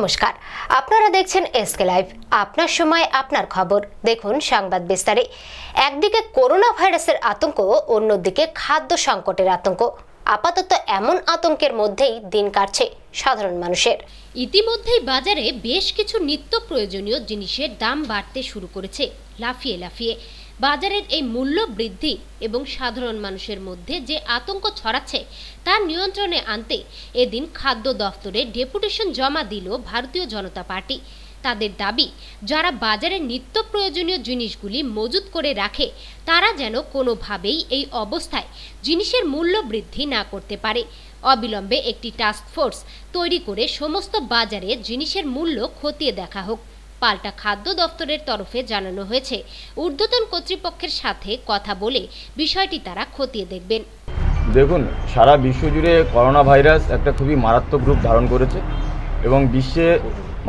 নমস্কার আপনারা দেখছেন এসকে লাইভ আপনার সময় আপনার খবর দেখুন সংবাদ বিস্তারে একদিকে করোনা ভাইরাসের আতঙ্ক অন্যদিকে খাদ্য সংকটের আতঙ্ক আপাতত এমন আতঙ্কের মধ্যেই দিন কাটছে সাধারণ মানুষের ইতিমধ্যেই বাজারে বেশ কিছু নিত্য প্রয়োজনীয় জিনিসের দাম বাড়তে শুরু করেছে লাফিয়ে লাফিয়ে বাজারের এই মূল্য বৃদ্ধি এবং সাধারণ মানুষের মধ্যে যে আতঙ্ক ছড়াচ্ছে তা নিয়ন্ত্রণে আনতে এদিন খাদ্য দফতরে ডেপুটেশন জমা দিল ভারতীয় জনতা পার্টি তাদের দাবি যারা বাজারে নিত্য প্রয়োজনীয় জিনিসগুলি মজুত করে রাখে তারা যেন কোনোভাবেই এই অবস্থায় জিনিসের মূল্য বৃদ্ধি না করতে পারে অবিলম্বে একটি টাস্ক ফোর্স তৈরি করে সমস্ত বাজারে জিনিসের মূল্য খতিয়ে দেখা হোক পাল্টা খাদ্য দফতরের তরফে জানানো হয়েছে ঊর্ধ্বতন কর্তৃপক্ষের সাথে কথা বলে বিষয়টি তারা খতিয়ে দেখবেন দেখুন সারা বিশ্বজুড়ে করোনা ভাইরাস একটা খুবই মারাত্মক রূপ ধারণ করেছে এবং বিশ্বে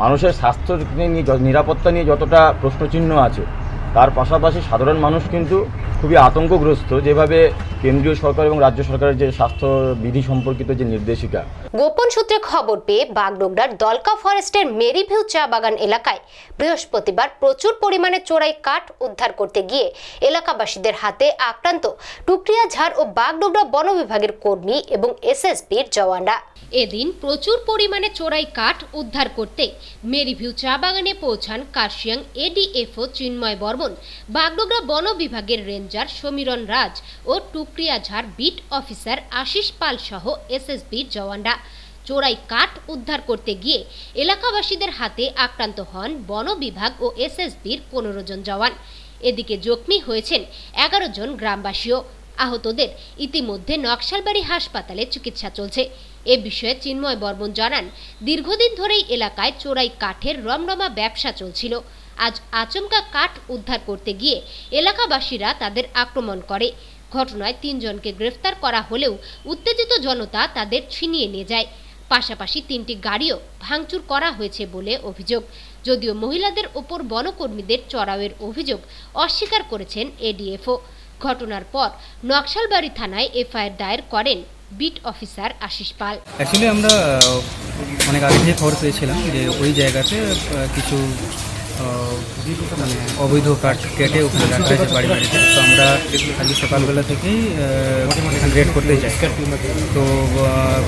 মানুষের স্বাস্থ্য নিয়ে নিরাপত্তা নিয়ে যতটা প্রশ্নচিহ্ন আছে তার পাশাপাশি সাধারণ মানুষ কিন্তু খুবই আতঙ্কগ্রস্ত যেভাবে কেন্দ্রীয় সরকার এবং রাজ্য সরকারের যে স্বাস্থ্য বিধি সম্পর্কিত যে নির্দেশিকা গোপন সূত্রে খবর পেয়ে বাগডোগরার দলকা ফরেস্টের মেরিভিউ চা বাগান এলাকায় বৃহস্পতিবার প্রচুর পরিমাণে চোরাই কাঠ উদ্ধার করতে গিয়ে এলাকাবাসীদের হাতে আক্রান্ত টুকরিয়া ঝাড় ও বাগডোগরা বন বিভাগের কর্মী এবং এসএসপির জওয়ানরা এদিন প্রচুর পরিমাণে চোরাই কাঠ উদ্ধার করতে মেরিভিউ চা বাগানে পৌঁছান কার্শিয়াং এডিএফও চিন্ময় বর্ম ভবন বাগডোগরা বন বিভাগের রেঞ্জার সমীরণ রাজ ও টুকরিয়াঝাড় বিট অফিসার আশিস পাল সহ এসএসবির জওয়ানরা চোরাই কাঠ উদ্ধার করতে গিয়ে এলাকাবাসীদের হাতে আক্রান্ত হন বন বিভাগ ও এসএসবির পনেরো জন জওয়ান এদিকে জখমি হয়েছেন এগারো জন গ্রামবাসীও আহতদের ইতিমধ্যে নকশালবাড়ি হাসপাতালে চিকিৎসা চলছে এ বিষয়ে চিন্ময় বর্মন জানান দীর্ঘদিন ধরেই এলাকায় চোরাই কাঠের রমরমা ব্যবসা চলছিল আজ আচমকা কাঠ উদ্ধার করতে গিয়ে এলাকাবাসীরা তাদের আক্রমণ করে ঘটনায় তিনজনকে গ্রেফতার করা হলেও উত্তেজিত জনতা তাদের ছিনিয়ে নিয়ে যায় পাশাপাশি তিনটি গাড়িও ভাঙচুর করা হয়েছে বলে অভিযোগ যদিও মহিলাদের ওপর বনকর্মীদের চড়াওয়ের অভিযোগ অস্বীকার করেছেন এডিএফও ঘটনার পর নকশালবাড়ি থানায় এফআইআর দায়ের করেন beat officer Ashis Pal actually আমরা অনেক আগে থেকে খবর পেয়েছিলাম যে ওই জায়গাতে কিছু মানে অবৈধ কাঠ কেটে ওখানে রাখা হয়েছে বাড়ি বাড়িতে তো আমরা খালি সকালবেলা থেকেই রেড করতে যাই তো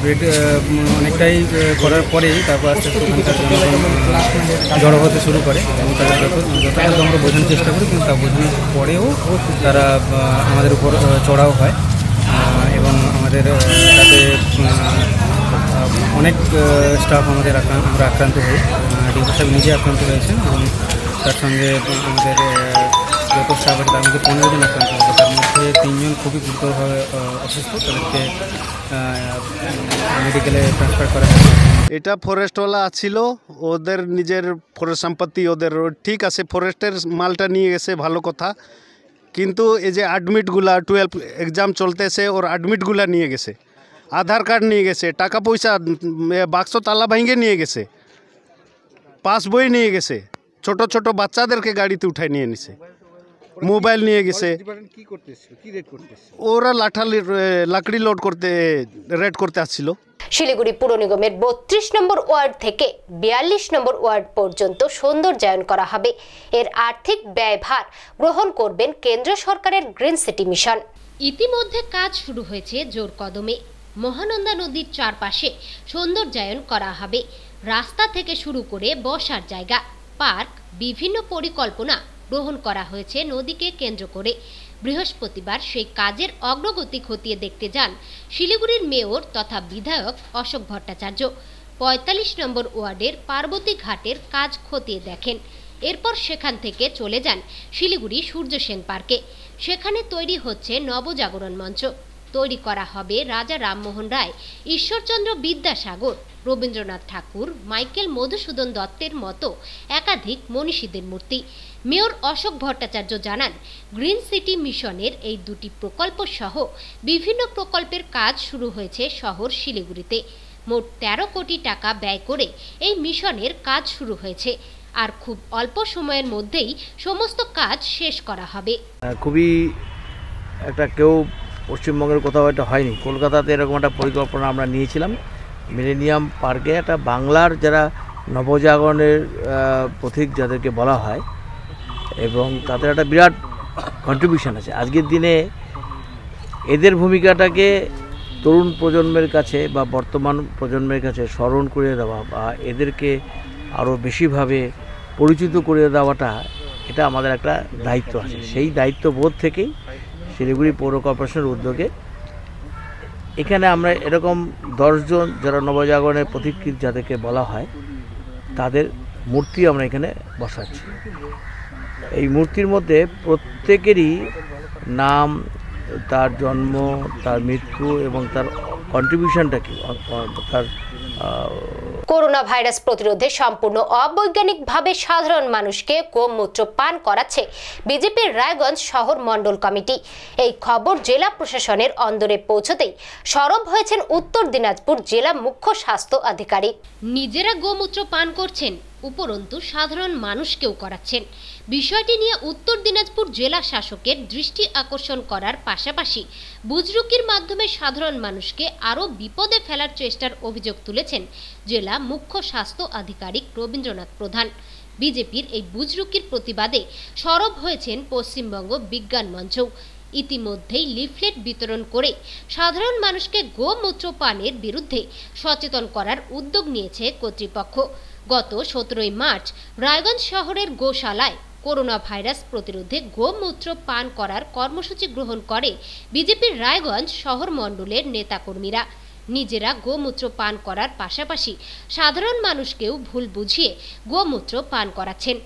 রেড অনেকটাই করার পরেই তারপর আস্তে আস্তে ওখানকার জনগণ জড়ো হতে শুরু করে এবং তারা যথাযথ আমরা বোঝানোর চেষ্টা করি কিন্তু তা বোঝানোর পরেও তারা আমাদের উপর চড়াও হয় এবং আমাদের তাতে অনেক স্টাফ আমাদের আক্রান্ত হয় ডেঙ্গু সাহেব নিজে আক্রান্ত হয়েছেন এবং তার সঙ্গে আমাদের যত স্টাফ আছে তার মধ্যে পনেরো জন আক্রান্ত হয়েছে তার মধ্যে তিনজন খুবই গুরুতরভাবে অসুস্থ তাদেরকে মেডিকেলে ট্রান্সফার করা হয়েছে এটা ফরেস্টওয়ালা ছিল ওদের নিজের ফরেস্ট সম্পত্তি ওদের ঠিক আছে ফরেস্টের মালটা নিয়ে গেছে ভালো কথা কিন্তু এই যে অ্যাডমিটগুলা টুয়েলভ এক্সাম চলতেছে ওর অ্যাডমিটগুলা নিয়ে গেছে আধার কার্ড নিয়ে গেছে টাকা পয়সা বাক্স তালা ভেঙে নিয়ে গেছে পাস বই নিয়ে গেছে ছোট ছোট বাচ্চাদেরকে গাড়িতে উঠাই নিয়ে নিছে মোবাইল নিয়ে গেছে ওরা লাঠা লাকড়ি লোড করতে রেড করতে আসছিল শিলিগুড়ি পুর নিগমের বত্রিশ নম্বর ওয়ার্ড থেকে বিয়াল্লিশ নম্বর ওয়ার্ড পর্যন্ত সৌন্দর্যায়ন করা হবে এর আর্থিক ব্যয়ভার গ্রহণ করবেন কেন্দ্র সরকারের গ্রিন সিটি মিশন ইতিমধ্যে কাজ শুরু হয়েছে জোর কদমে মহানন্দা নদীর চারপাশে সৌন্দর্যায়ন করা হবে রাস্তা থেকে শুরু করে বসার জায়গা পার্ক বিভিন্ন পরিকল্পনা গ্রহণ করা হয়েছে নদীকে কেন্দ্র করে বৃহস্পতিবার সেই কাজের অগ্রগতি খতিয়ে দেখতে যান শিলিগুড়ির মেয়র তথা বিধায়ক অশোক ভট্টাচার্য পঁয়তাল্লিশ নম্বর ওয়ার্ডের পার্বতী ঘাটের কাজ খতিয়ে দেখেন এরপর সেখান থেকে চলে যান শিলিগুড়ি সূর্য সেন পার্কে সেখানে তৈরি হচ্ছে নবজাগরণ মঞ্চ তৈরি করা হবে রাজা রামমোহন রায় ঈশ্বরচন্দ্র বিদ্যাসাগর রবীন্দ্রনাথ ঠাকুর মাইকেল মধুসূদন দত্তের মতো একাধিক মনীষীদের মূর্তি মেয়র অশোক ভট্টাচার্য জানান গ্রিন সিটি মিশনের এই দুটি প্রকল্প সহ বিভিন্ন প্রকল্পের কাজ শুরু হয়েছে শহর শিলিগুড়িতে মোট ১৩ কোটি টাকা ব্যয় করে এই মিশনের কাজ শুরু হয়েছে আর খুব অল্প সময়ের মধ্যেই সমস্ত কাজ শেষ করা হবে খুবই একটা কেউ পশ্চিমবঙ্গের কোথাও এটা হয়নি কলকাতাতে এরকম একটা পরিকল্পনা আমরা নিয়েছিলাম মিলেনিয়াম পার্কে একটা বাংলার যারা নবজাগরণের পথিক যাদেরকে বলা হয় এবং তাদের একটা বিরাট কন্ট্রিবিউশন আছে আজকের দিনে এদের ভূমিকাটাকে তরুণ প্রজন্মের কাছে বা বর্তমান প্রজন্মের কাছে স্মরণ করিয়ে দেওয়া বা এদেরকে আরও বেশিভাবে পরিচিত করে দেওয়াটা এটা আমাদের একটা দায়িত্ব আছে সেই দায়িত্ববোধ থেকেই শিলিগুড়ি পৌর কর্পোরেশনের উদ্যোগে এখানে আমরা এরকম দশজন যারা নবজাগরণের পথিকৃত যাদেরকে বলা হয় তাদের মূর্তি আমরা এখানে বসাচ্ছি এই মূর্তির মধ্যে প্রত্যেকেরই নাম তার জন্ম তার মৃত্যু এবং তার কন্ট্রিবিউশনটা কী তার করোনা ভাইরাস প্রতিরোধে সম্পূর্ণ অবৈজ্ঞানিকভাবে সাধারণ মানুষকে গোমূত্র পান করাচ্ছে বিজেপির রায়গঞ্জ শহর মণ্ডল কমিটি এই খবর জেলা প্রশাসনের অন্দরে পৌঁছতেই সরব হয়েছেন উত্তর দিনাজপুর জেলা মুখ্য স্বাস্থ্য আধিকারিক নিজেরা গোমূত্র পান করছেন উপরন্তু সাধারণ মানুষকেও করাচ্ছেন বিষয়টি নিয়ে উত্তর দিনাজপুর জেলা শাসকের দৃষ্টি আকর্ষণ করার পাশাপাশি বুজরুকির মাধ্যমে সাধারণ মানুষকে আরও বিপদে ফেলার চেষ্টার অভিযোগ তুলেছেন জেলা মুখ্য স্বাস্থ্য আধিকারিক রবীন্দ্রনাথ প্রধান বিজেপির এই বুজরুকির প্রতিবাদে সরব হয়েছেন পশ্চিমবঙ্গ বিজ্ঞান মঞ্চ ইতিমধ্যেই লিফলেট বিতরণ করে সাধারণ মানুষকে গোমূত্র পানের বিরুদ্ধে সচেতন করার উদ্যোগ নিয়েছে কর্তৃপক্ষ গত সতেরোই মার্চ রায়গঞ্জ শহরের গোশালায় করোনা ভাইরাস প্রতিরোধে গোমূত্র পান করার কর্মসূচি গ্রহণ করে বিজেপির রায়গঞ্জ শহর মণ্ডলের নেতাকর্মীরা নিজেরা গোমূত্র পান করার পাশাপাশি সাধারণ মানুষকেও ভুল বুঝিয়ে গোমূত্র পান করাচ্ছেন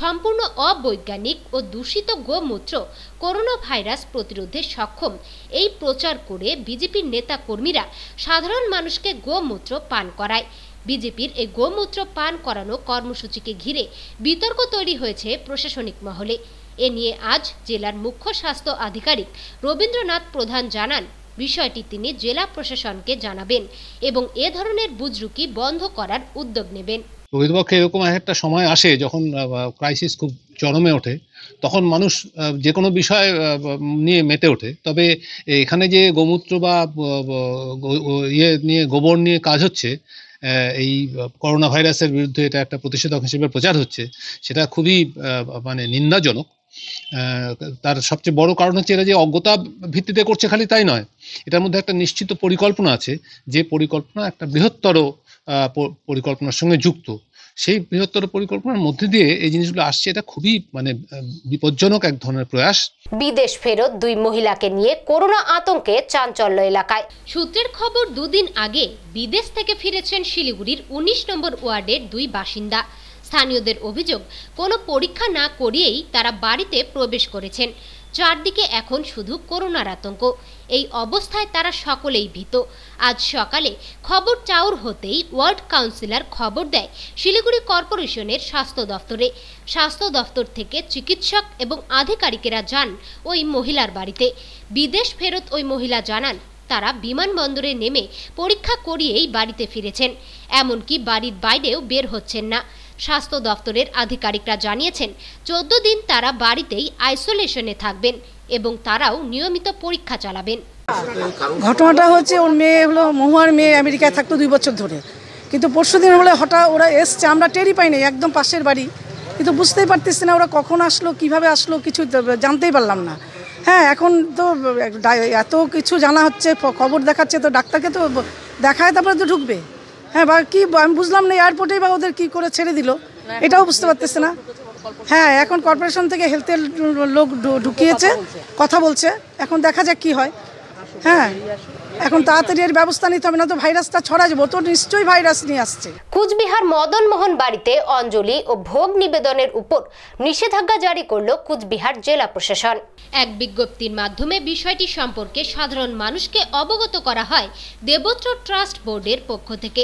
সম্পূর্ণ অবৈজ্ঞানিক ও দূষিত গোমূত্র করোনা ভাইরাস প্রতিরোধে সক্ষম এই প্রচার করে বিজেপির নেতাকর্মীরা সাধারণ মানুষকে গোমূত্র পান করায় বিজেপির এই গোমূত্র পান করানো কর্মসূচিকে ঘিরে বিতর্ক তৈরি হয়েছে প্রশাসনিক মহলে এ নিয়ে আজ জেলার মুখ্য স্বাস্থ্য আধিকারিক রবীন্দ্রনাথ প্রধান জানান বিষয়টি তিনি জেলা প্রশাসনকে জানাবেন এবং এ ধরনের বুজরুকি বন্ধ করার উদ্যোগ নেবেন প্রকৃতপক্ষে এরকম একটা সময় আসে যখন ক্রাইসিস খুব চরমে ওঠে তখন মানুষ যে কোনো বিষয় নিয়ে মেতে ওঠে তবে এখানে যে গোমূত্র বা ইয়ে নিয়ে গোবর নিয়ে কাজ হচ্ছে এই করোনা ভাইরাসের বিরুদ্ধে এটা একটা প্রতিষেধক হিসেবে প্রচার হচ্ছে সেটা খুবই মানে নিন্দাজনক তার সবচেয়ে বড় কারণ হচ্ছে এরা যে অজ্ঞতা ভিত্তিতে করছে খালি তাই নয় এটার মধ্যে একটা নিশ্চিত পরিকল্পনা আছে যে পরিকল্পনা একটা বৃহত্তর পরিকল্পনার সঙ্গে যুক্ত সেই বৃহত্তর পরিকল্পনার মধ্যে দিয়ে এই জিনিসগুলো আসছে এটা খুবই মানে বিপজ্জনক এক ধরনের প্রয়াস বিদেশ ফেরত দুই মহিলাকে নিয়ে করোনা আতঙ্কে চাঞ্চল্য এলাকায় সূত্রের খবর দুদিন আগে বিদেশ থেকে ফিরেছেন শিলিগুড়ির ১৯ নম্বর ওয়ার্ডের দুই বাসিন্দা স্থানীয়দের অভিযোগ কোনো পরীক্ষা না করিয়েই তারা বাড়িতে প্রবেশ করেছেন চারদিকে এখন শুধু করোনার আতঙ্ক এই অবস্থায় তারা সকলেই ভীত আজ সকালে খবর চাউর হতেই ওয়ার্ড কাউন্সিলর খবর দেয় শিলিগুড়ি কর্পোরেশনের স্বাস্থ্য দফতরে স্বাস্থ্য দফতর থেকে চিকিৎসক এবং আধিকারিকেরা যান ওই মহিলার বাড়িতে বিদেশ ফেরত ওই মহিলা জানান তারা বিমানবন্দরে নেমে পরীক্ষা করিয়েই বাড়িতে ফিরেছেন এমনকি বাড়ির বাইরেও বের হচ্ছেন না স্বাস্থ্য দফতরের আধিকারিকরা জানিয়েছেন চোদ্দ দিন তারা বাড়িতেই আইসোলেশনে থাকবেন এবং তারাও নিয়মিত পরীক্ষা চালাবেন ঘটনাটা হচ্ছে ওর মেয়ে হলো মহুয়ার মেয়ে আমেরিকায় থাকতো দুই বছর ধরে কিন্তু পরশু দিন হলে হঠাৎ ওরা এসছে আমরা টেরই পাই নাই একদম পাশের বাড়ি কিন্তু বুঝতেই পারতেছি না ওরা কখন আসলো কিভাবে আসলো কিছু জানতেই পারলাম না হ্যাঁ এখন তো এত কিছু জানা হচ্ছে খবর দেখাচ্ছে তো ডাক্তারকে তো দেখায় তারপরে তো ঢুকবে হ্যাঁ বা কি আমি বুঝলাম না এয়ারপোর্টেই বা ওদের কি করে ছেড়ে দিল এটাও বুঝতে পারতেছে না হ্যাঁ এখন কর্পোরেশন থেকে হেলথের লোক ঢুকিয়েছে কথা বলছে এখন দেখা যাক কি হয় হ্যাঁ এখন তাড়াতাড়ি এর ব্যবস্থা নিতে হবে না তো ভাইরাসটা ছড়া যাবো তো নিশ্চয়ই ভাইরাস নিয়ে আসছে কুচবিহার মদন মোহন বাড়িতে অঞ্জলি ও ভোগ নিবেদনের উপর নিষেধাজ্ঞা জারি করলো কুচবিহার জেলা প্রশাসন এক বিজ্ঞপ্তির মাধ্যমে বিষয়টি সম্পর্কে সাধারণ মানুষকে অবগত করা হয় দেবত্র ট্রাস্ট বোর্ডের পক্ষ থেকে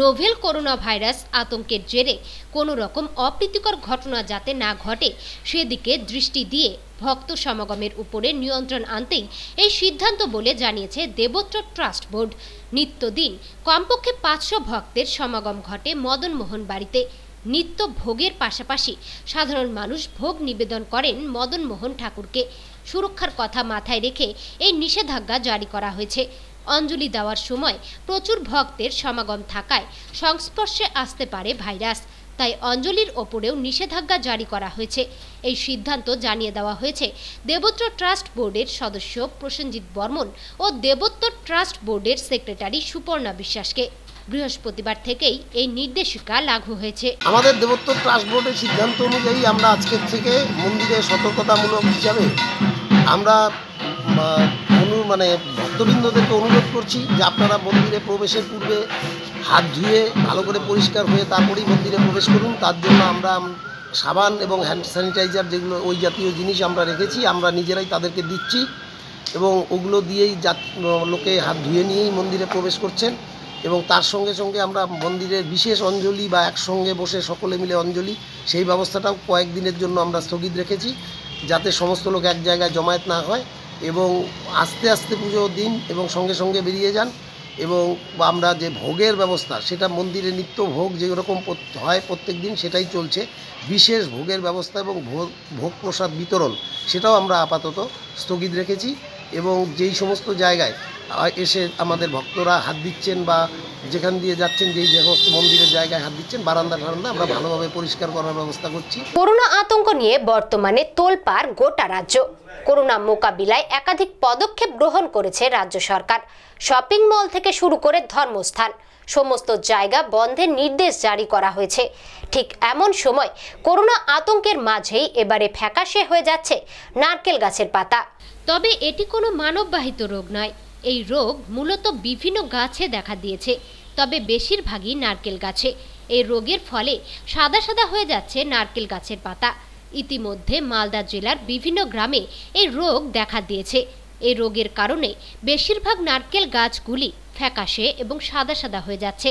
নোভেল করোনা ভাইরাস আতঙ্কের জেরে কোনো রকম অপ্রীতিকর ঘটনা যাতে না ঘটে সেদিকে দৃষ্টি দিয়ে ভক্ত সমাগমের উপরে নিয়ন্ত্রণ আনতেই এই সিদ্ধান্ত বলে জানিয়েছে দেবত্র ট্রাস্ট বোর্ড নিত্যদিন কমপক্ষে পাঁচশো ভক্তের সমাগম ঘটে মদনমোহন বাড়িতে নিত্য ভোগের পাশাপাশি সাধারণ মানুষ ভোগ নিবেদন করেন মদনমোহন ঠাকুরকে সুরক্ষার কথা মাথায় রেখে এই নিষেধাজ্ঞা জারি করা হয়েছে অঞ্জলি দেওয়ার সময় প্রচুর ভক্তের সমাগম থাকায় সংস্পর্শে আসতে পারে ভাইরাস তাই অঞ্জলির ওপরেও নিষেধাজ্ঞা জারি করা হয়েছে এই সিদ্ধান্ত জানিয়ে দেওয়া হয়েছে দেবত্র ট্রাস্ট বোর্ডের সদস্য প্রসেনজিৎ বর্মন ও দেবত্ব ট্রাস্ট বোর্ডের সেক্রেটারি সুপর্ণা বিশ্বাসকে বৃহস্পতিবার থেকেই এই নির্দেশিকা লাগু হয়েছে আমাদের দেবত্ব ট্রাস্ট বোর্ডের সিদ্ধান্ত অনুযায়ী আমরা আজকের থেকে মন্দিরে সতর্কতামূলক হিসাবে আমরা অনু মানে ভক্তবৃন্দদেরকে অনুরোধ করছি যে আপনারা মন্দিরে প্রবেশের পূর্বে হাত ধুয়ে ভালো করে পরিষ্কার হয়ে তারপরেই মন্দিরে প্রবেশ করুন তার জন্য আমরা সাবান এবং হ্যান্ড স্যানিটাইজার যেগুলো ওই জাতীয় জিনিস আমরা রেখেছি আমরা নিজেরাই তাদেরকে দিচ্ছি এবং ওগুলো দিয়েই লোকে হাত ধুয়ে নিয়েই মন্দিরে প্রবেশ করছেন এবং তার সঙ্গে সঙ্গে আমরা মন্দিরের বিশেষ অঞ্জলি বা একসঙ্গে বসে সকলে মিলে অঞ্জলি সেই ব্যবস্থাটাও কয়েকদিনের জন্য আমরা স্থগিত রেখেছি যাতে সমস্ত লোক এক জায়গায় জমায়েত না হয় এবং আস্তে আস্তে পুজো দিন এবং সঙ্গে সঙ্গে বেরিয়ে যান এবং আমরা যে ভোগের ব্যবস্থা সেটা মন্দিরে নিত্য ভোগ যেরকম হয় প্রত্যেক দিন সেটাই চলছে বিশেষ ভোগের ব্যবস্থা এবং ভোগ ভোগ প্রসাদ বিতরণ সেটাও আমরা আপাতত স্থগিত রেখেছি এবং যেই সমস্ত জায়গায় এসে আমাদের ভক্তরা হাত দিচ্ছেন বা যেখান দিয়ে যাচ্ছেন যেই সমস্ত মন্দিরের জায়গায় হাত দিচ্ছেন বারান্দা ঠারান্দা আমরা ভালোভাবে পরিষ্কার করার ব্যবস্থা করছি করোনা আতঙ্ক নিয়ে বর্তমানে তোলপাড় গোটা রাজ্য করোনা মোকাবিলায় একাধিক পদক্ষেপ গ্রহণ করেছে রাজ্য সরকার শপিং মল থেকে শুরু করে ধর্মস্থান সমস্ত জায়গা বন্ধের নির্দেশ জারি করা হয়েছে ঠিক এমন সময় করোনা আতঙ্কের মাঝেই এবারে ফ্যাকাশে হয়ে যাচ্ছে নারকেল গাছের পাতা তবে এটি কোনো মানববাহিত রোগ নয় এই রোগ মূলত বিভিন্ন গাছে দেখা দিয়েছে তবে বেশিরভাগই নারকেল গাছে এই রোগের ফলে সাদা সাদা হয়ে যাচ্ছে নারকেল গাছের পাতা ইতিমধ্যে মালদা জেলার বিভিন্ন গ্রামে এই রোগ দেখা দিয়েছে এই রোগের কারণে বেশিরভাগ নারকেল গাছগুলি ফ্যাকাশে এবং সাদা সাদা হয়ে যাচ্ছে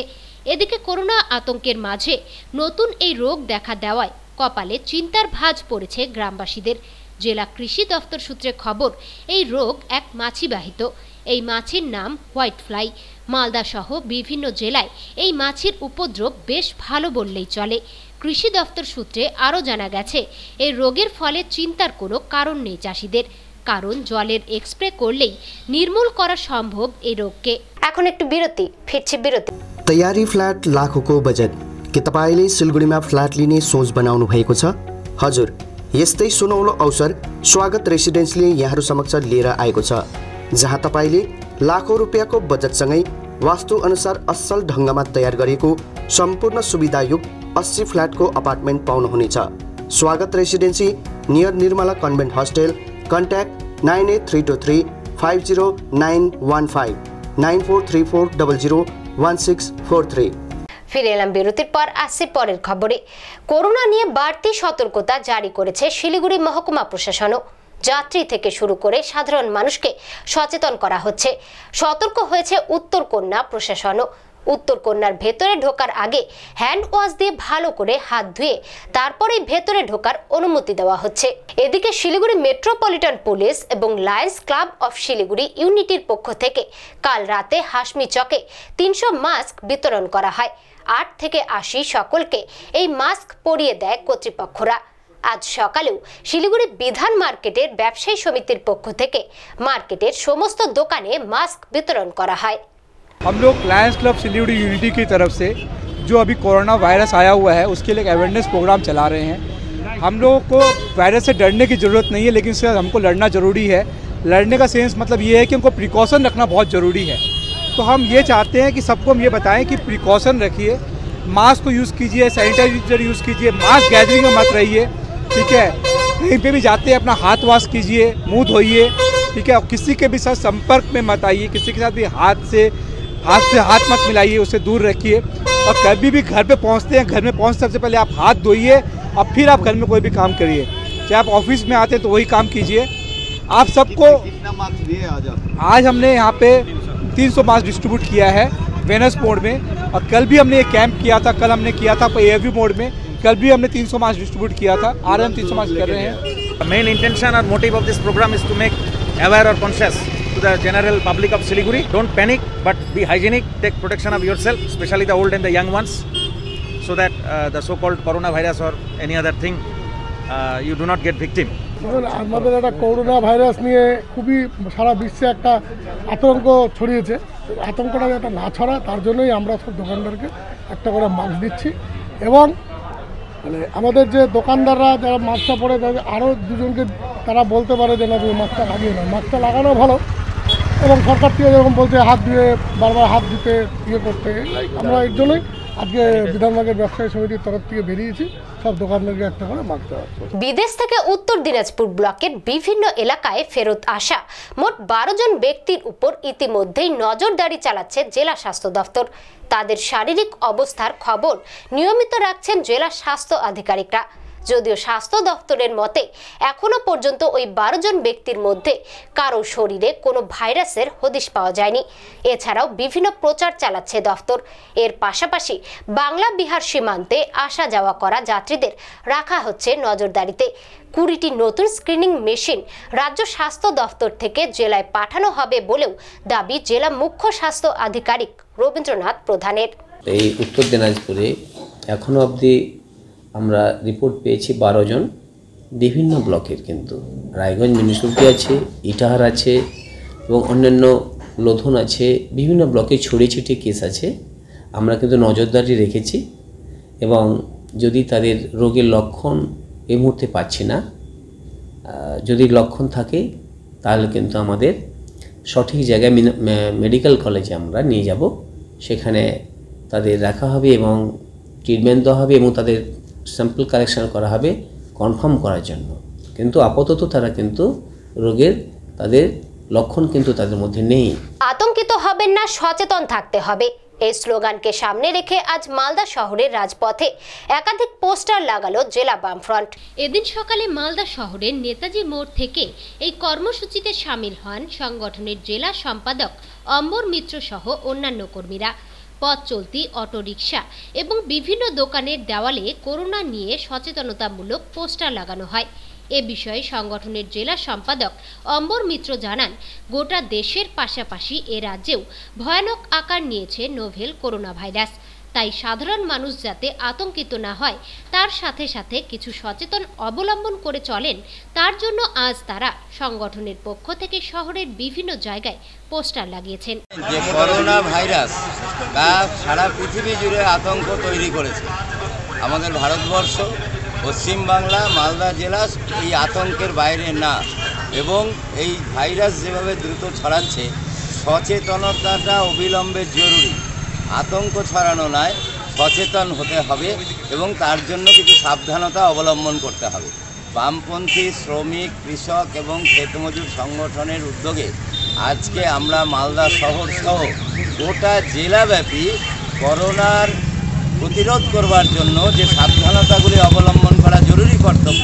এদিকে করোনা আতঙ্কের মাঝে নতুন এই রোগ দেখা দেওয়ায় কপালে চিন্তার ভাজ পড়েছে গ্রামবাসীদের জেলা কৃষি দফতর সূত্রে খবর এই রোগ এক মাছিবাহিত এই মাছের নাম হোয়াইট ফ্লাই মালদাসহ বিভিন্ন জেলায় এই মাছের উপদ্রব বেশ ভালো বললেই চলে কৃষি দফতর সূত্রে আরও জানা গেছে এই রোগের ফলে চিন্তার কোনো কারণ নেই চাষিদের কারণ জলের এক্সপ্রে করলেই নির্মূল করা সম্ভব এই রোগকে এখন একটু বিরতি ফিরছে বিরতি তৈরি ফ্ল্যাট লাখোকো बजेट কি তপাইলে সিলগুড়িমা ফ্ল্যাট লিনে সোচ বানাউনু ভাইকো ছ হাজুর यस्तै सुनौलो अवसर স্বাগত रेसिडेन्सले यहाँहरू সমক্ষ लिएर आएको ছ जहाँ तपाईँले लाखौँ रुपियाँको बजेटसँगै वास्तुअनुसार असल ढङ्गमा तयार गरिएको सम्पूर्ण सुविधायुक्त अस्सी फ्ल्याटको अपार्टमेन्ट पाउनुहुनेछ Swagat residency near Nirmala convent hostel contact nine eight three two three five zero nine one five nine four three four double zero one six four three ফিরে এলাম বিরতির পর আসছে পরের খবরে করোনা নিয়ে বাড়তি সতর্কতা জারি করেছে শিলিগুড়ি মহকুমা প্রশাসনও যাত্রী থেকে শুরু করে সাধারণ মানুষকে সচেতন করা হচ্ছে সতর্ক হয়েছে উত্তরকন্যা প্রশাসনও উত্তরকন্যার ভেতরে ঢোকার আগে হ্যান্ড ওয়াশ দিয়ে ভালো করে হাত ধুয়ে তারপরেই ভেতরে ঢোকার অনুমতি দেওয়া হচ্ছে এদিকে শিলিগুড়ি মেট্রোপলিটন পুলিশ এবং লায়ন্স ক্লাব অফ শিলিগুড়ি ইউনিটির পক্ষ থেকে কাল রাতে হাসমি চকে তিনশো মাস্ক বিতরণ করা হয় আট থেকে আশি সকলকে এই মাস্ক পরিয়ে দেয় কর্তৃপক্ষরা आज সকালেও शिलीगुड़ी विधान মার্কেটের व्यवसायी সমিতির पक्ष मार्केट समस्त दोकने मास्क वितरण বিতরণ हम लोग लायंस क्लब सिलीगुड़ी यूनिटी की तरफ से जो अभी कोरोना वायरस आया हुआ है उसके लिए एक अवेयरनेस प्रोग्राम चला रहे हैं हम लोगों को वायरस से डरने की ज़रूरत नहीं है लेकिन उससे हमको लड़ना ज़रूरी है लड़ने का सेंस मतलब ये है कि हमको प्रिकॉशन रखना बहुत ज़रूरी है तो हम ये चाहते हैं कि सबको हम ये बताएं कि प्रिकॉशन रखिए मास्क को यूज़ कीजिए सैनिटाइजर यूज़ कीजिए मास्क गैदरिंग में मत रहिए ठीक है कहीं पे भी जाते हैं अपना हाथ वाश कीजिए मुंह धोइए ठीक है और किसी के भी साथ संपर्क में मत आइए किसी के साथ भी हाथ से हाथ से हाथ मत मिलाइए उसे दूर रखिए और कभी भी घर पे पहुंचते हैं घर में पहुँच सबसे पहले आप हाथ धोइए और फिर आप घर में कोई भी काम करिए चाहे आप ऑफिस में आते तो वही काम कीजिए आप सबको आज हमने यहाँ पे 300 मास्क डिस्ट्रीब्यूट किया है वेनस मोड में और कल भी हमने ये कैंप किया था कल हमने किया था एयरव्यू मोड में कल भी हमने 300 मास्क डिस्ट्रीब्यूट किया था आज हम 300 मास्क कर रहे हैं मेन इंटेंशन और motive of this programme is to make aware और conscious to the general public of Siliguri. Don't panic, but be hygienic. Take protection of yourself, especially the old and the young ones, so that uh, the so-called coronavirus or any other thing, uh, you do not get victim. আমাদের একটা corona virus নিয়ে খুবই সারা বিশ্বে একটা আতঙ্ক ছড়িয়েছে আতঙ্কটা একটা না ছড়া তার জন্যই আমরা সব দোকানদারকে একটা করে মাস্ক দিচ্ছি এবং মানে আমাদের যে দোকানদাররা যারা মাছটা পরে তাদের আরও দুজনকে তারা বলতে পারে যে না তুমি মাছটা লাগিয়ে না মাছটা লাগানো ভালো এবং সরকার থেকে যেরকম বলছে হাত ধুয়ে বারবার হাত দিতে ইয়ে করতে আমরা এর জন্যই আজকে বিধানবাগের ব্যবসায়ী সমিতির তরফ থেকে বেরিয়েছি সব দোকানদারকে একটা করে মাগতে বিদেশ থেকে উত্তর দিনাজপুর ব্লকের বিভিন্ন এলাকায় ফেরত আসা মোট বারো জন ব্যক্তির উপর ইতিমধ্যেই নজরদারি চালাচ্ছে জেলা স্বাস্থ্য দফতর তাদের শারীরিক অবস্থার খবর নিয়মিত রাখছেন জেলা স্বাস্থ্য আধিকারিকরা যদিও স্বাস্থ্য দপ্তরের মতে এখনও পর্যন্ত ওই বারো জন ব্যক্তির মধ্যে কারো শরীরে কোনো ভাইরাসের হদিশ পাওয়া যায়নি এছাড়াও বিভিন্ন প্রচার চালাচ্ছে দফতর এর পাশাপাশি বাংলা বিহার সীমান্তে আসা যাওয়া করা যাত্রীদের রাখা হচ্ছে নজরদারিতে কুড়িটি নতুন স্ক্রিনিং মেশিন রাজ্য স্বাস্থ্য দফতর থেকে জেলায় পাঠানো হবে বলেও দাবি জেলা মুখ্য স্বাস্থ্য আধিকারিক রবীন্দ্রনাথ প্রধানের এই উত্তর দিনাজপুরে এখনও অবধি আমরা রিপোর্ট পেয়েছি বারো জন বিভিন্ন ব্লকের কিন্তু রায়গঞ্জ মিউনিসিপালিটি আছে ইটাহার আছে এবং অন্যান্য লোধন আছে বিভিন্ন ব্লকে ছড়িয়ে ছিটিয়ে কেস আছে আমরা কিন্তু নজরদারি রেখেছি এবং যদি তাদের রোগের লক্ষণ এই মুহূর্তে পাচ্ছি না যদি লক্ষণ থাকে তাহলে কিন্তু আমাদের সঠিক জায়গায় মেডিকেল কলেজে আমরা নিয়ে যাব সেখানে তাদের রাখা হবে এবং ট্রিটমেন্ট দেওয়া হবে এবং তাদের স্যাম্পল কালেকশন করা হবে কনফার্ম করার জন্য কিন্তু আপাতত তারা কিন্তু রোগের তাদের লক্ষণ কিন্তু তাদের মধ্যে নেই আতঙ্কিত হবেন না সচেতন থাকতে হবে এই স্লোগানকে সামনে রেখে আজ মালদা শহরের রাজপথে একাধিক পোস্টার লাগালো জেলা বামফ্রন্ট এদিন সকালে মালদা শহরের নেতাজি মোড় থেকে এই কর্মসূচিতে সামিল হন সংগঠনের জেলা সম্পাদক অম্বর মিত্র সহ অন্যান্য কর্মীরা পথ চলতি অটোরিকশা এবং বিভিন্ন দোকানের দেওয়ালে করোনা নিয়ে সচেতনতামূলক পোস্টার লাগানো হয় এ বিষয়ে সংগঠনের জেলা সম্পাদক অম্বর মিত্র জানান গোটা দেশের পাশাপাশি এ রাজ্যেও ভয়ানক আকার নিয়েছে নোভেল করোনা ভাইরাস তাই সাধারণ মানুষ যাতে আতঙ্কিত না হয় তার সাথে সাথে কিছু সচেতন অবলম্বন করে চলেন তার জন্য আজ তারা সংগঠনের পক্ষ থেকে শহরের বিভিন্ন জায়গায় পোস্টার লাগিয়েছেন যে করোনা ভাইরাস তা সারা পৃথিবী জুড়ে আতঙ্ক তৈরি করেছে আমাদের ভারতবর্ষ পশ্চিমবাংলা মালদা জেলা এই আতঙ্কের বাইরে না এবং এই ভাইরাস যেভাবে দ্রুত ছড়াচ্ছে সচেতনতাটা অবিলম্বে জরুরি আতঙ্ক ছড়ানো নয় সচেতন হতে হবে এবং তার জন্য কিছু সাবধানতা অবলম্বন করতে হবে বামপন্থী শ্রমিক কৃষক এবং ক্ষেতমজুর সংগঠনের উদ্যোগে আজকে আমরা মালদা শহর সহ গোটা জেলাব্যাপী করোনার প্রতিরোধ করবার জন্য যে সাবধানতাগুলি অবলম্বন করা জরুরি কর্তব্য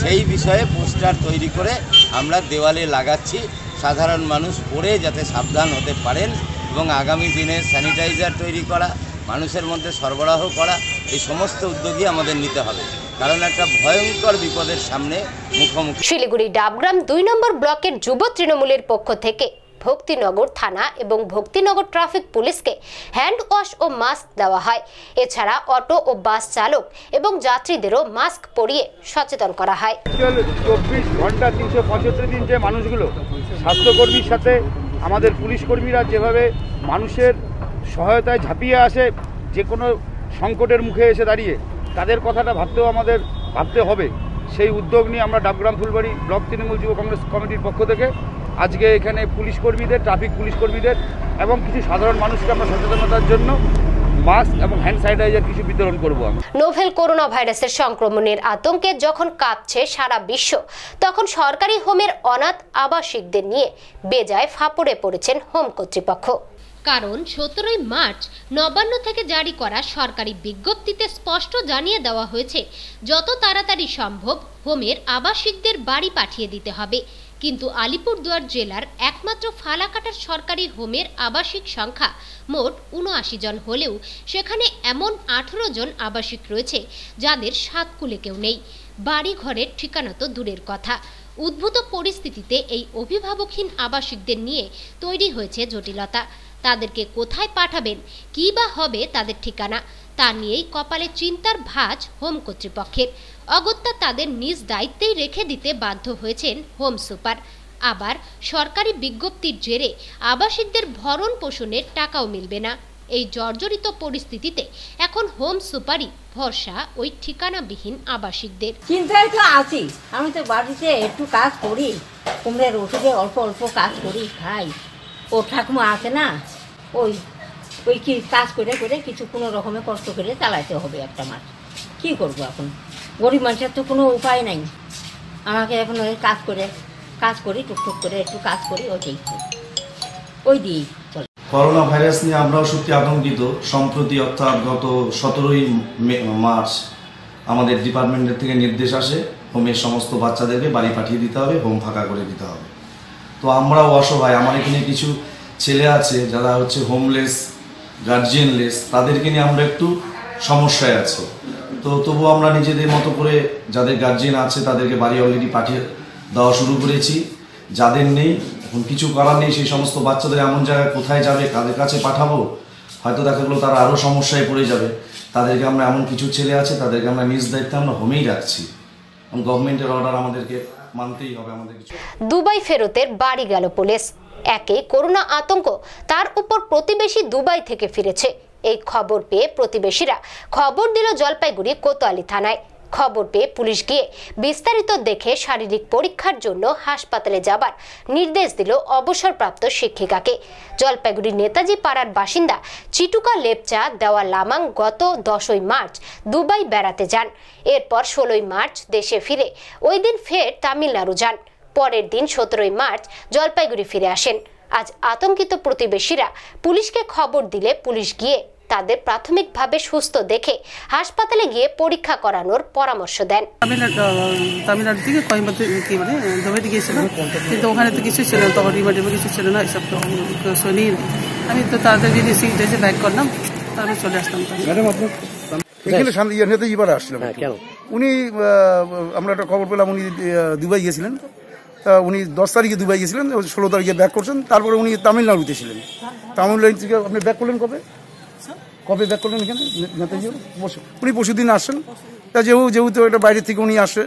সেই বিষয়ে পোস্টার তৈরি করে আমরা দেওয়ালে লাগাচ্ছি সাধারণ মানুষ পড়ে যাতে সাবধান হতে পারেন এবং আগামী দিনে স্যানিটাইজার তৈরি করা মানুষের মধ্যে সরবরাহ করা এই সমস্ত উদ্যোগই আমাদের নিতে হবে কারণ একটা ভয়ঙ্কর বিপদের সামনে মুখোমুখি শিলিগুড়ি ডাবগ্রাম দুই নম্বর ব্লকের যুব তৃণমূলের পক্ষ থেকে ভক্তিনগর থানা এবং ভক্তিনগর ট্রাফিক পুলিশকে হ্যান্ড ওয়াশ ও মাস্ক দেওয়া হয় এছাড়া অটো ও বাস চালক এবং যাত্রীদেরও মাস্ক পরিয়ে সচেতন করা হয় চব্বিশ ঘন্টা তিনশো পঁচাত্তর দিন যে মানুষগুলো স্বাস্থ্যকর্মীর সাথে আমাদের পুলিশ কর্মীরা যেভাবে মানুষের সহায়তায় ঝাঁপিয়ে আসে যে কোনো সংকটের মুখে এসে দাঁড়িয়ে তাদের কথাটা ভাবতেও আমাদের ভাবতে হবে সেই উদ্যোগ নিয়ে আমরা ডাবগ্রাম ফুলবাড়ি ব্লক তৃণমূল যুব কংগ্রেস কমিটির পক্ষ থেকে আজকে এখানে পুলিশ কর্মীদের ট্রাফিক পুলিশ কর্মীদের এবং কিছু সাধারণ মানুষকে আমরা সচেতনতার জন্য মাস্ক এবং হ্যান্ড স্যানিটাইজার কিছু বিতরণ করব নোভেল করোনা ভাইরাসের সংক্রমণের আতঙ্কে যখন কাঁপছে সারা বিশ্ব তখন সরকারি হোমের অনাথ আবাসিকদের নিয়ে বেজায় ফাপড়ে পড়েছেন হোম কর্তৃপক্ষ কারণ সতেরোই মার্চ নবান্ন থেকে জারি করা সরকারি বিজ্ঞপ্তিতে স্পষ্ট জানিয়ে দেওয়া হয়েছে যত তাড়াতাড়ি সম্ভব হোমের আবাসিকদের বাড়ি পাঠিয়ে দিতে হবে কিন্তু আলিপুরদুয়ার জেলার একমাত্র ফালাকাটার সরকারি হোমের আবাসিক সংখ্যা মোট উনআশি জন হলেও সেখানে এমন আঠেরো জন আবাসিক রয়েছে যাদের সাত কুলে কেউ নেই বাড়ি ঘরের ঠিকানা তো দূরের কথা উদ্ভূত পরিস্থিতিতে এই অভিভাবকহীন আবাসিকদের নিয়ে তৈরি হয়েছে জটিলতা তাদেরকে কোথায় পাঠাবেন কী বা হবে তাদের ঠিকানা তা নিয়েই কপালে চিন্তার ভাঁজ হোম কর্তৃপক্ষের অগত্যা তাদের নিজ দায়িত্বেই রেখে দিতে বাধ্য হয়েছেন হোম সুপার আবার সরকারি বিজ্ঞপ্তির জেরে আবাসিকদের ভরণ পোষণের টাকাও মিলবে না এই জর্জরিত পরিস্থিতিতে এখন হোম সুপারি ভরসা ওই ঠিকানাবিহীন আবাসিকদের চিন্তায় তো আছি আমি তো বাড়িতে একটু কাজ করি কুমড়ের ওষুধে অল্প অল্প কাজ করি খাই ও ঠাকুমা আছে না ওই ওই কি কাজ করে করে কিছু কোনো রকমে কষ্ট করে চালাতে হবে একটা মাস কি করবো এখন গরিব মানুষের তো কোনো উপায় নাই আমাকে এখন ওই কাজ করে কাজ করি টুকটুক করে একটু কাজ করি ওইটাই ওই দিয়েই করোনা ভাইরাস নিয়ে আমরাও সত্যি আতঙ্কিত সম্প্রতি অর্থাৎ গত সতেরোই মার্চ আমাদের ডিপার্টমেন্টের থেকে নির্দেশ আসে হোমের সমস্ত বাচ্চাদেরকে বাড়ি পাঠিয়ে দিতে হবে হোম ফাঁকা করে দিতে হবে তো আমরাও অসহায় আমার এখানে কিছু ছেলে আছে যারা হচ্ছে হোমলেস গার্জিয়ানলেস তাদেরকে নিয়ে আমরা একটু সমস্যায় আছি তো তবু আমরা নিজেদের মতো করে যাদের গার্জিয়ান আছে তাদেরকে বাড়ি অলরেডি পাঠিয়ে দেওয়া শুরু করেছি যাদের নেই এখন কিছু করার নেই সেই সমস্ত বাচ্চাদের এমন জায়গায় কোথায় যাবে কাদের কাছে পাঠাবো হয়তো দেখা গেলো তারা আরও সমস্যায় পড়ে যাবে তাদেরকে আমরা এমন কিছু ছেলে আছে তাদেরকে আমরা নিজ দায়িত্বে আমরা হোমেই রাখছি গভর্নমেন্টের অর্ডার আমাদেরকে মানতেই হবে আমাদের দুবাই ফেরতের বাড়ি গেল পুলিশ একে করোনা আতঙ্ক তার উপর প্রতিবেশী দুবাই থেকে ফিরেছে এই খবর পেয়ে প্রতিবেশীরা খবর দিল জলপাইগুড়ি কোতোয়ালি থানায় খবর পেয়ে পুলিশ গিয়ে বিস্তারিত দেখে শারীরিক পরীক্ষার জন্য হাসপাতালে যাবার নির্দেশ দিল অবসরপ্রাপ্ত শিক্ষিকাকে জলপাইগুড়ির নেতাজি পাড়ার বাসিন্দা চিটুকা লেপচা দেওয়া লামাং গত দশই মার্চ দুবাই বেড়াতে যান এরপর ষোলোই মার্চ দেশে ফিরে ওই দিন ফের তামিলনাড়ু যান পরের দিন সতেরোই মার্চ জলপাইগুড়ি ফিরে আসেন আজ আতঙ্কিত প্রতিবেশীরা পুলিশকে খবর দিলে পুলিশ গিয়ে তাদের প্রাথমিকভাবে সুস্থ দেখে হাসপাতালে গিয়ে পরীক্ষা করানোর পরামর্শ দেন তামিলনাড়ু থেকে কি মানে ধোবাইতে গিয়েছিলাম কিন্তু ওখানে তো কিছু ছিল না তখন কিছু ছিল না এসব তো শুনি আমি তো তাদের জিনিস দেশে ব্যাক করলাম চলে ম্যাডাম এখানে সামনে নেতা ইবার আসছিলাম উনি আমরা একটা খবর পেলাম উনি দুবাই গিয়েছিলেন উনি দশ তারিখে দুবাই গেছিলেন ষোলো তারিখে ব্যাক করছেন তারপরে উনি তামিলনাড়ুতে ছিলেন তামিলনাড়ু থেকে আপনি ব্যাক করলেন কবে কবে ব্যাক করলেন এখানে নেতাজি বসে উনি পরশু দিন তা যেহেতু যেহেতু একটা বাইরে থেকে উনি আসে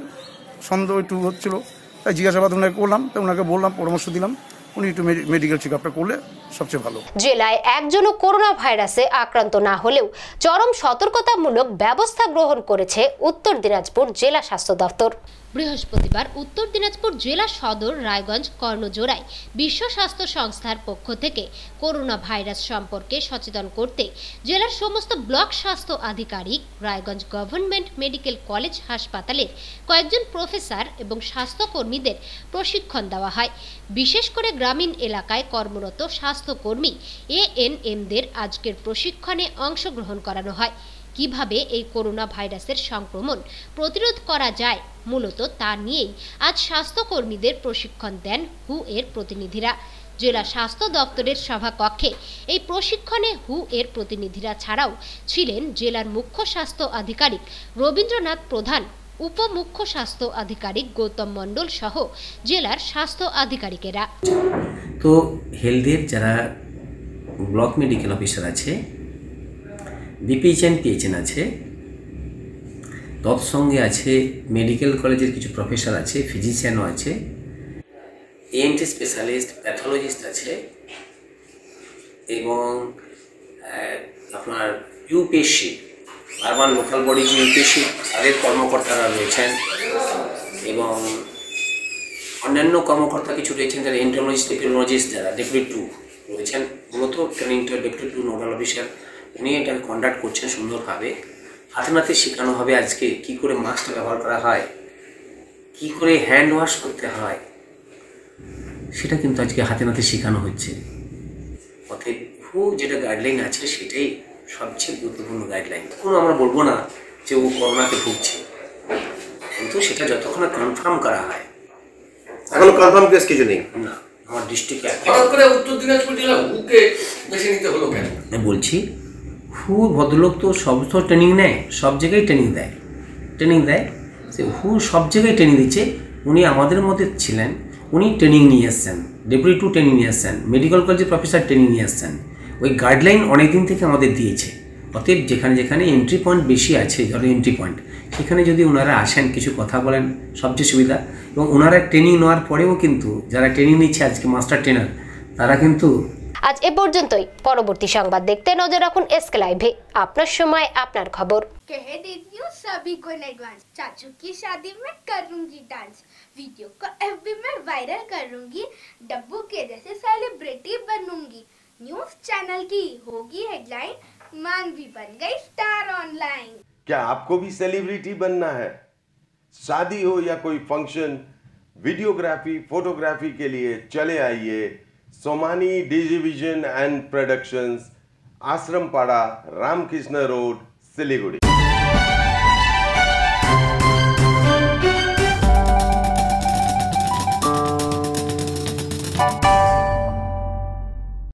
সন্দেহ একটু হচ্ছিলো তাই জিজ্ঞাসাবাদ ওনাকে করলাম তাই ওনাকে বললাম পরামর্শ দিলাম উনি একটু মেডিকেল চেক আপটা করলে সবচেয়ে ভালো জেলায় একজনও করোনা ভাইরাসে আক্রান্ত না হলেও চরম সতর্কতামূলক ব্যবস্থা গ্রহণ করেছে উত্তর দিনাজপুর জেলা স্বাস্থ্য দফতর বৃহস্পতিবার উত্তর দিনাজপুর জেলা সদর রায়গঞ্জ কর্ণজোড়ায় বিশ্ব স্বাস্থ্য সংস্থার পক্ষ থেকে করোনা ভাইরাস সম্পর্কে সচেতন করতে জেলার সমস্ত ব্লক স্বাস্থ্য আধিকারিক রায়গঞ্জ গভর্নমেন্ট মেডিকেল কলেজ হাসপাতালের কয়েকজন প্রফেসর এবং স্বাস্থ্যকর্মীদের প্রশিক্ষণ দেওয়া হয় বিশেষ করে গ্রামীণ এলাকায় কর্মরত স্বাস্থ্যকর্মী এ এন এমদের আজকের প্রশিক্ষণে অংশগ্রহণ করানো হয় কিভাবে এই করোনা ভাইরাসের সংক্রমণ প্রতিরোধ করা যায় মূলত তা নিয়েই আজ স্বাস্থ্যকর্মীদের প্রশিক্ষণ দেন হু এর প্রতিনিধিরা জেলা স্বাস্থ্য দপ্তরের সভাকক্ষে এই প্রশিক্ষণে হু এর প্রতিনিধিরা ছাড়াও ছিলেন জেলার মুখ্য স্বাস্থ্য আধিকারিক রবীন্দ্রনাথ প্রধান উপমুখ্য স্বাস্থ্য আধিকারিক গৌতম মণ্ডল সহ জেলার স্বাস্থ্য আধিকারিকেরা তো হেলদের যারা ব্লক মেডিকেল অফিসার আছে বিপিএইচএন পিএইচএন আছে তৎসঙ্গে আছে মেডিকেল কলেজের কিছু প্রফেসর আছে ফিজিশিয়ানও আছে এএনটি স্পেশালিস্ট প্যাথোলজিস্ট আছে এবং আপনার UPSC urban local body UPSC তাদের কর্মকর্তারা রয়েছেন এবং অন্যান্য কর্মকর্তা কিছু রয়েছেন যারা এন্টোলজিস্ট এপিওলজিস্ট যারা ডেপুটি টু রয়েছেন মূলত ট্রেনিংটা ডেপুটি টু নোডাল অফিসার উনি এটা কন্ডাক্ট করছেন সুন্দরভাবে হাতে নাতে শেখানো হবে আজকে কি করে মাস্ক ব্যবহার করা হয় কি করে হ্যান্ড ওয়াশ করতে হয় সেটা কিন্তু আজকে হাতে নাতে শেখানো হচ্ছে অতএব হু যেটা গাইডলাইন আছে সেটাই সবচেয়ে গুরুত্বপূর্ণ গাইডলাইন কোনো আমরা বলবো না যে ও করোনাতে ভুগছে কিন্তু সেটা যতক্ষণ কনফার্ম করা হয় এখন কনফার্ম কেস কিছু নেই না আমার ডিস্ট্রিক্টে হঠাৎ করে উত্তর দিনাজপুর জেলা বুকে বেছে নিতে হলো কেন বলছি হু ভদ্রলোক তো সব তো ট্রেনিং নেয় সব জায়গায় ট্রেনিং দেয় ট্রেনিং দেয় সে হু সব জায়গায় ট্রেনিং দিচ্ছে উনি আমাদের মধ্যে ছিলেন উনি ট্রেনিং নিয়ে এসছেন ডেপুটি টু ট্রেনিং নিয়ে এসছেন মেডিকেল কলেজের প্রফেসর ট্রেনিং নিয়ে এসছেন ওই গাইডলাইন অনেক দিন থেকে আমাদের দিয়েছে অতএব যেখানে যেখানে এন্ট্রি পয়েন্ট বেশি আছে ধরো এন্ট্রি পয়েন্ট সেখানে যদি ওনারা আসেন কিছু কথা বলেন সবচেয়ে সুবিধা এবং ওনারা ট্রেনিং নেওয়ার পরেও কিন্তু যারা ট্রেনিং নিচ্ছে আজকে মাস্টার ট্রেনার তারা কিন্তু আজ এ পর্যন্তই परवर्ती संबाद देखते नजर রাখুন एसके লাইভে আপনার समय আপনার खबर कह देती हूँ सभी को इन एडवांस चाचू की शादी में करूंगी डांस वीडियो को एफबी में वायरल करूंगी डब्बू के जैसे सेलिब्रिटी बनूंगी न्यूज चैनल की होगी हेडलाइन मान भी बन गई स्टार ऑनलाइन क्या आपको भी सेलिब्रिटी बनना है शादी हो या कोई फंक्शन वीडियोग्राफी फोटोग्राफी के लिए चले आइए सोमानी डिजिविजन एंड प्रोडक्शंस आश्रम पाड़ा रामकृष्ण रोड सिलीगुड़ी